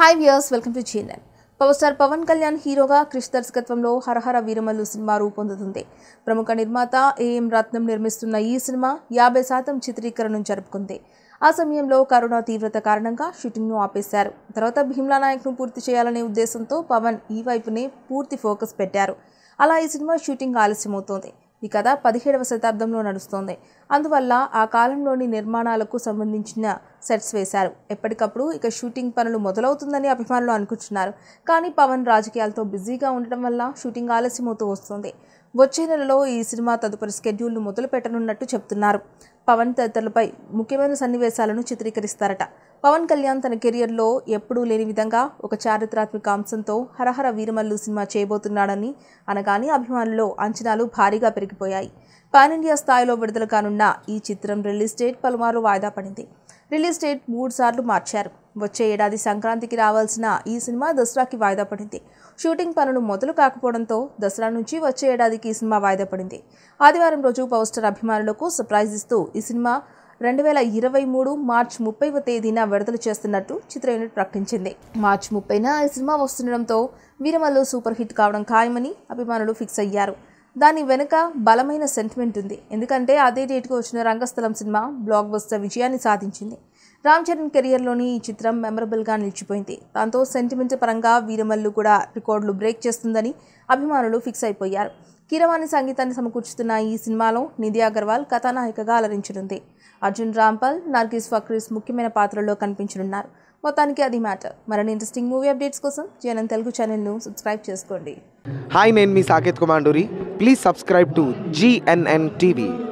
Hi viewers welcome to channel power star Pawan Kalyan హీరోగా క్రిష్ దర్శకత్వంలో హరహర Veeramallu cinema రూపొందుతుంది ప్రముఖ నిర్మాత ఏఎం రత్నం నిర్మిస్తున్న ఈ సినిమా యాభై శాతం చిత్రీకరణను జరుపుకుంది ఆ సమయంలో కరోనా తీవ్రత కారణంగా షూటింగ్ను ఆపేశారు తర్వాత భీమ్లా నాయక్ను పూర్తి చేయాలనే ఉద్దేశంతో పవన్ ఈ వైపునే పూర్తి ఫోకస్ పెట్టారు అలా ఈ సినిమా షూటింగ్ ఆలస్యమవుతోంది ఈ కథ పదిహేడవ శతాబ్దంలో నడుస్తోంది అందువల్ల ఆ కాలంలోని నిర్మాణాలకు సంబంధించిన సెట్స్ వేశారు ఎప్పటికప్పుడు ఇక షూటింగ్ పనులు మొదలవుతుందని అభిమానులు అనుకుంటున్నారు కానీ పవన్ రాజకీయాలతో బిజీగా ఉండటం వల్ల షూటింగ్ ఆలస్యమవుతూ వస్తుంది వచ్చే నెలలో ఈ సినిమా తదుపరి షెడ్యూల్ను మొదలు పెట్టనున్నట్టు చెప్తున్నారు పవన్ తదితరులపై ముఖ్యమైన సన్నివేశాలను చిత్రీకరిస్తారట పవన్ కళ్యాణ్ తన కెరియర్లో ఎప్పుడూ లేని విధంగా ఒక చారిత్రాత్మిక అంశంతో హరహర వీరమల్లు సినిమా చేయబోతున్నాడని అనగానే అభిమానుల్లో అంచనాలు భారీగా పెరిగిపోయాయి పాన్ ఇండియా స్థాయిలో విడుదల కానున్న ఈ చిత్రం రిలీజ్ డేట్ పలుమార్లు వాయిదా పడింది రిలీజ్ డేట్ మూడు సార్లు మార్చారు వచ్చే ఏడాది సంక్రాంతికి రావాల్సిన ఈ సినిమా దసరాకి వాయిదా పడింది షూటింగ్ పనులు మొదలు కాకపోవడంతో దసరా నుంచి వచ్చే ఏడాదికి ఈ సినిమా వాయిదా పడింది ఆదివారం రోజు పవర్ స్టార్ అభిమానులకు సర్ప్రైజ్ ఇస్తూ ఈ సినిమా రెండు వేల ఇరవై మూడు మార్చ్ ముప్పైవ తేదీన విడుదల చేస్తున్నట్టు చిత్ర యూనిట్ ప్రకటించింది మార్చ్ ముప్పైన ఈ సినిమా వస్తుండడంతో వీరమల్లు సూపర్ హిట్ కావడం ఖాయమని అభిమానులు ఫిక్స్ అయ్యారు దాని వెనుక బలమైన సెంటిమెంట్ ఉంది ఎందుకంటే అదే డేట్కు వచ్చిన రంగస్థలం సినిమా బ్లాక్ బస్టర్ విజయాన్ని సాధించింది రామ్ చరణ్ కెరియర్లోని ఈ చిత్రం మెమరబుల్గా నిలిచిపోయింది దాంతో సెంటిమెంట్ పరంగా వీరమల్లు కూడా రికార్డులు బ్రేక్ చేస్తుందని అభిమానులు ఫిక్స్ అయిపోయారు కీరవాణి సంగీతాన్ని సమకూర్చుతున్న ఈ సినిమాలో నిధి అగర్వాల్ కథానాయికగా అలరించనుంది అర్జున్ రాంపాల్ నర్గిస్ ఫక్రీస్ ముఖ్యమైన పాత్రలో కనిపించనున్నారు మొత్తానికి అది మ్యాటర్ మరిన్ని ఇంట్రెస్టింగ్ మూవీ అప్డేట్స్ కోసం జనం తెలుగు ఛానల్ను సబ్స్క్రైబ్ చేసుకోండి హాయ్ నేను మీ Saketh కుమాండూరి Please subscribe to GNN TV.